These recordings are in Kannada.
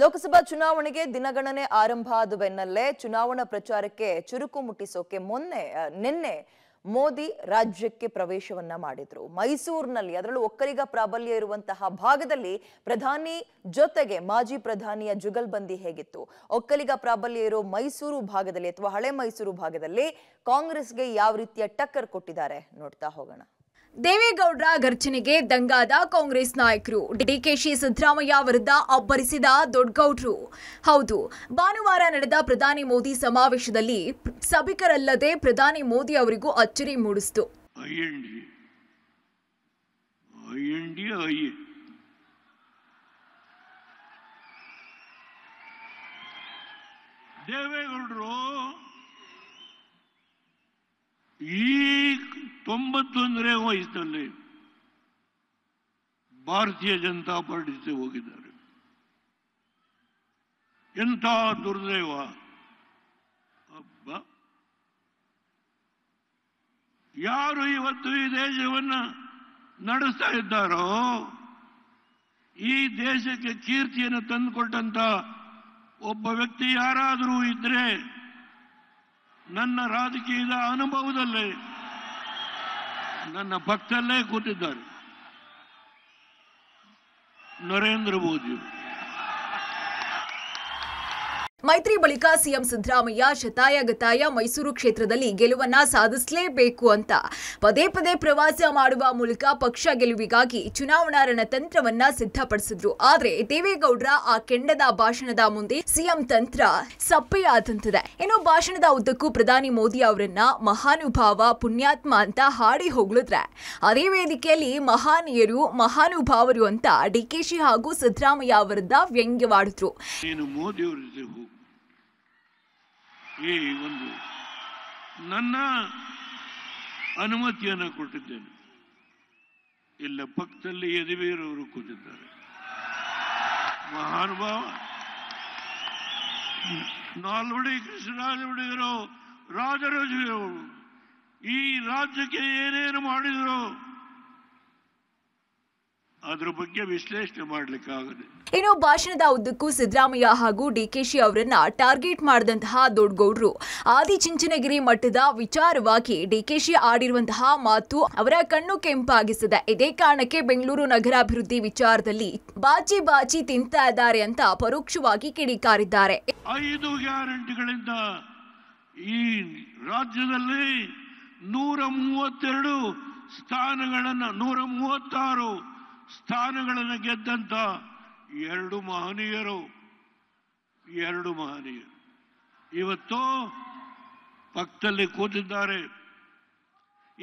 ಲೋಕಸಭಾ ಚುನಾವಣೆಗೆ ದಿನಗಣನೆ ಆರಂಭ ಆದ ಬೆನ್ನಲ್ಲೇ ಚುನಾವಣಾ ಪ್ರಚಾರಕ್ಕೆ ಚುರುಕು ಮುಟ್ಟಿಸೋಕೆ ಮೊನ್ನೆ ನಿನ್ನೆ ಮೋದಿ ರಾಜ್ಯಕ್ಕೆ ಪ್ರವೇಶವನ್ನ ಮಾಡಿದ್ರು ಮೈಸೂರಿನಲ್ಲಿ ಅದರಲ್ಲೂ ಒಕ್ಕಲಿಗ ಪ್ರಾಬಲ್ಯ ಇರುವಂತಹ ಭಾಗದಲ್ಲಿ ಪ್ರಧಾನಿ ಜೊತೆಗೆ ಮಾಜಿ ಪ್ರಧಾನಿಯ ಜುಗಲ್ಬಂದಿ ಹೇಗಿತ್ತು ಒಕ್ಕಲಿಗ ಪ್ರಾಬಲ್ಯ ಇರೋ ಮೈಸೂರು ಭಾಗದಲ್ಲಿ ಅಥವಾ ಹಳೆ ಮೈಸೂರು ಭಾಗದಲ್ಲಿ ಕಾಂಗ್ರೆಸ್ಗೆ ಯಾವ ರೀತಿಯ ಟಕ್ಕರ್ ಕೊಟ್ಟಿದ್ದಾರೆ ನೋಡ್ತಾ ಹೋಗೋಣ ದೇವೇಗೌಡರ ಘರ್ಜನೆಗೆ ದಂಗಾದ ಕಾಂಗ್ರೆಸ್ ನಾಯಕರು ಡಿಕೆಶಿ ಸಿದ್ದರಾಮಯ್ಯ ವಿರುದ್ಧ ಅಬ್ಬರಿಸಿದ ದೊಡ್ಡಗೌಡರು ಹೌದು ಭಾನುವಾರ ನಡೆದ ಪ್ರಧಾನಿ ಮೋದಿ ಸಮಾವೇಶದಲ್ಲಿ ಸಭಿಕರಲ್ಲದೆ ಪ್ರಧಾನಿ ಮೋದಿ ಅವರಿಗೂ ಅಚ್ಚರಿ ಮೂಡಿಸಿತು ದೇವೇಗೌಡರು ತೊಂಬತ್ತೊಂದನೇ ವಯಸ್ಸಿನಲ್ಲಿ ಭಾರತೀಯ ಜನತಾ ಪಾರ್ಟಿ ಹೋಗಿದ್ದಾರೆ ಎಂಥ ದುರ್ದೈವ ಅಬ್ಬಾ ಯಾರು ಇವತ್ತು ಈ ದೇಶವನ್ನು ನಡೆಸ್ತಾ ಇದ್ದಾರೋ ಈ ದೇಶಕ್ಕೆ ಕೀರ್ತಿಯನ್ನು ತಂದುಕೊಟ್ಟಂತ ಒಬ್ಬ ವ್ಯಕ್ತಿ ಯಾರಾದರೂ ಇದ್ರೆ ನನ್ನ ರಾಜಕೀಯದ ಅನುಭವದಲ್ಲಿ ನನ್ನ ಪಕ್ಕಲ್ಲೇ ಕೂತಿದ್ದಾರೆ ನರೇಂದ್ರ ಮೋದಿಯವರು ಮೈತ್ರಿ ಬಳಿಕ ಸಿಎಂ ಸಿದ್ದರಾಮಯ್ಯ ಶತಾಯಗತಾಯ ಮೈಸೂರು ಕ್ಷೇತ್ರದಲ್ಲಿ ಗೆಲುವನ್ನ ಸಾಧಿಸಲೇಬೇಕು ಅಂತ ಪದೇ ಪದೇ ಪ್ರವಾಸ ಮಾಡುವ ಮೂಲಕ ಪಕ್ಷ ಗೆಲುವಿಗಾಗಿ ಚುನಾವಣಾ ರಣತಂತ್ರವನ್ನ ಸಿದ್ಧಪಡಿಸಿದ್ರು ಆದರೆ ದೇವೇಗೌಡರ ಆ ಕೆಂಡದ ಭಾಷಣದ ಮುಂದೆ ಸಿಎಂ ತಂತ್ರ ಸಪ್ಪೆಯಾದಂತಿದೆ ಇನ್ನು ಭಾಷಣದ ಉದ್ದಕ್ಕೂ ಪ್ರಧಾನಿ ಮೋದಿ ಅವರನ್ನ ಮಹಾನುಭಾವ ಪುಣ್ಯಾತ್ಮ ಅಂತ ಹಾಡಿ ಹೊಗಳಿದ್ರೆ ಅದೇ ವೇದಿಕೆಯಲ್ಲಿ ಮಹಾನೀಯರು ಮಹಾನುಭಾವರು ಅಂತ ಡಿಕೆಶಿ ಹಾಗೂ ಸಿದ್ದರಾಮಯ್ಯ ಅವರದ್ದ ವ್ಯಂಗ್ಯವಾಡಿದ್ರು ಈ ಒಂದು ನನ್ನ ಅನುಮತಿಯನ್ನು ಕೊಟ್ಟಿದ್ದೇನೆ ಇಲ್ಲ ಪಕ್ಕದಲ್ಲಿ ಯದುವೀರವರು ಕೂತಿದ್ದಾರೆ ಮಹಾನುಭಾವ ನಾಲ್ವಡಿ ಕೃಷ್ಣರಾಜ ಹುಡುಗರು ರಾಜರಜುವರು ಈ ರಾಜ್ಯಕ್ಕೆ ಏನೇನು ಮಾಡಿದರು ಅದ್ರ ಬಗ್ಗೆ ವಿಶ್ಲೇಷಣೆ ಆಗದೆ ಇನ್ನು ಭಾಷಣದ ಉದ್ದಕ್ಕೂ ಸಿದ್ದರಾಮಯ್ಯ ಹಾಗೂ ಡಿಕೆಶಿ ಅವರನ್ನ ಟಾರ್ಗೆಟ್ ಮಾಡಿದಂತಹ ದೊಡ್ಡಗೌಡರು ಆದಿಚುಂಚನಗಿರಿ ಮಠದ ವಿಚಾರವಾಗಿ ಡಿಕೆಶಿ ಆಡಿರುವಂತಹ ಮಾತು ಅವರ ಕಣ್ಣು ಕೆಂಪಾಗಿಸಿದೆ ಇದೇ ಕಾರಣಕ್ಕೆ ಬೆಂಗಳೂರು ನಗರಾಭಿವೃದ್ಧಿ ವಿಚಾರದಲ್ಲಿ ಬಾಚಿ ಬಾಚಿ ತಿಂತಾ ಇದ್ದಾರೆ ಅಂತ ಪರೋಕ್ಷವಾಗಿ ಕಿಡಿಕಾರಿದ್ದಾರೆ ಐದು ಗ್ಯಾರಂಟಿಗಳಿಂದ ಈ ರಾಜ್ಯದಲ್ಲಿ ನೂರ ಮೂವತ್ತೆರಡು ಸ್ಥಾನಗಳನ್ನು ನೂರ ಮೂವತ್ತಾರು ಸ್ಥಾನಗಳನ್ನು ಗೆದ್ದಂತ ಎರಡು ಮಹನೀಯರು ಎರಡು ಮಹನೀಯರು ಇವತ್ತು ಪಕ್ಕದಲ್ಲಿ ಕೂತಿದ್ದಾರೆ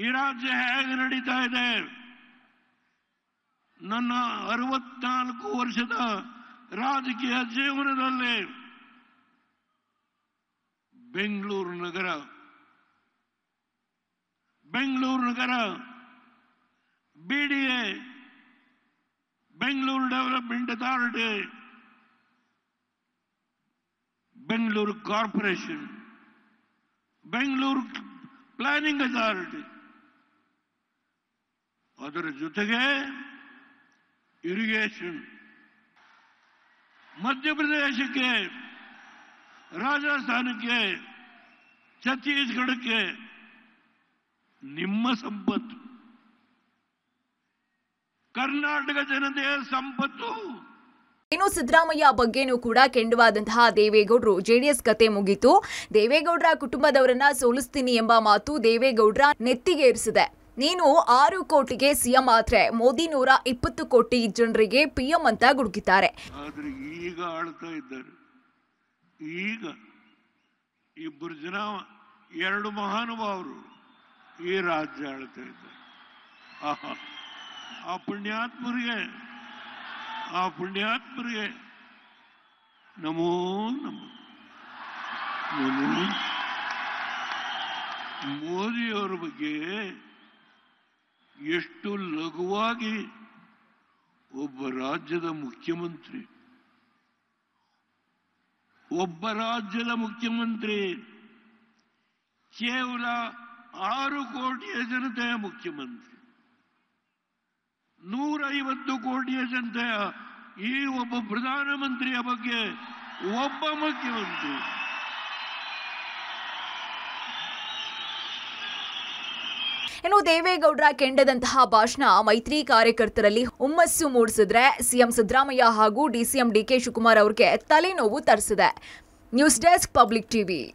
ಈ ರಾಜ್ಯ ಹೇಗೆ ನಡೀತಾ ಇದೆ ನನ್ನ ಅರವತ್ನಾಲ್ಕು ವರ್ಷದ ರಾಜಕೀಯ ಜೀವನದಲ್ಲಿ ಬೆಂಗಳೂರು ನಗರ ಬೆಂಗಳೂರು ನಗರ BDA Bangalore development authority Bangalore corporation Bengaluru planning authority ಅದರ ಜೊತೆಗೆ ಇರಿಗೇಷನ್ ಮಧ್ಯಪ್ರದೇಶಕ್ಕೆ ರಾಜಸ್ಥಾನಕ್ಕೆ ಛತ್ತೀಸ್ಗಢಕ್ಕೆ ನಿಮ್ಮ ಸಂಪತ್ತು ಕರ್ನಾಟಕ ಜನತೆಯ ಸಂಪತ್ತು ಇನ್ನು ಸಿದ್ದರಾಮಯ್ಯ ಬಗ್ಗೆನೂ ಕೂಡ ಕೆಂಡವಾದಂತಹ ದೇವೇಗೌಡರು ಜೆಡಿಎಸ್ ಕತೆ ಮುಗಿತು ದೇವೇಗೌಡರ ಕುಟುಂಬದವರನ್ನ ಸೋಲಿಸ್ತೀನಿ ಎಂಬ ಮಾತು ದೇವೇಗೌಡರ ನೆತ್ತಿಗೇರಿಸಿದೆ ನೀನು ಆರು ಕೋಟಿಗೆ ಸಿಎಂ ಆದ್ರೆ ಮೋದಿ ನೂರ ಇಪ್ಪತ್ತು ಕೋಟಿ ಜನರಿಗೆ ಪಿಎಂ ಅಂತ ಗುಡುಗಿದ್ದಾರೆ ಈಗ ಆಳ್ತಾ ಇದ್ದಾರೆ ಈಗ ಇಬ್ಬರು ಜನ ಎರಡು ಮಹಾನುಭಾವರು ಈ ರಾಜ್ಯ ಆಳ್ತಾ ಇದ್ದಾರೆ ಆ ಪುಣ್ಯಾತ್ಮರಿಗೆ ಆ ಪುಣ್ಯಾತ್ಮರಿಗೆ ನಮೋ ನಮ ಮೋದಿಯವರ ಬಗ್ಗೆ ಎಷ್ಟು ಲಘುವಾಗಿ ಒಬ್ಬ ರಾಜ್ಯದ ಮುಖ್ಯಮಂತ್ರಿ ಒಬ್ಬ ರಾಜ್ಯದ ಮುಖ್ಯಮಂತ್ರಿ ಕೇವಲ ಆರು ಕೋಟಿಯ ಜನತೆಯ ಮುಖ್ಯಮಂತ್ರಿ ಐವತ್ತು ಕೋಟಿಯ ಜನತೆಯ ಈ ಒಬ್ಬ ಪ್ರಧಾನಮಂತ್ರಿಯ ಬಗ್ಗೆ ಒಬ್ಬ ಮುಖ್ಯಮಂತ್ರಿ ಇನ್ನು ದೇವೇಗೌಡರ ಕೆಂಡದಂತಹ ಭಾಷಣ ಮೈತ್ರಿ ಕಾರ್ಯಕರ್ತರಲ್ಲಿ ಹುಮ್ಮಸ್ಸು ಮೂಡಿಸಿದ್ರೆ ಸಿಎಂ ಸಿದ್ದರಾಮಯ್ಯ ಹಾಗೂ ಡಿಸಿಎಂ ಡಿಕೆ ಶಿವಕುಮಾರ್ ಅವರಿಗೆ ತಲೆನೋವು ತರಿಸಿದೆ ನ್ಯೂಸ್ ಡೆಸ್ಕ್ ಪಬ್ಲಿಕ್ ಟಿವಿ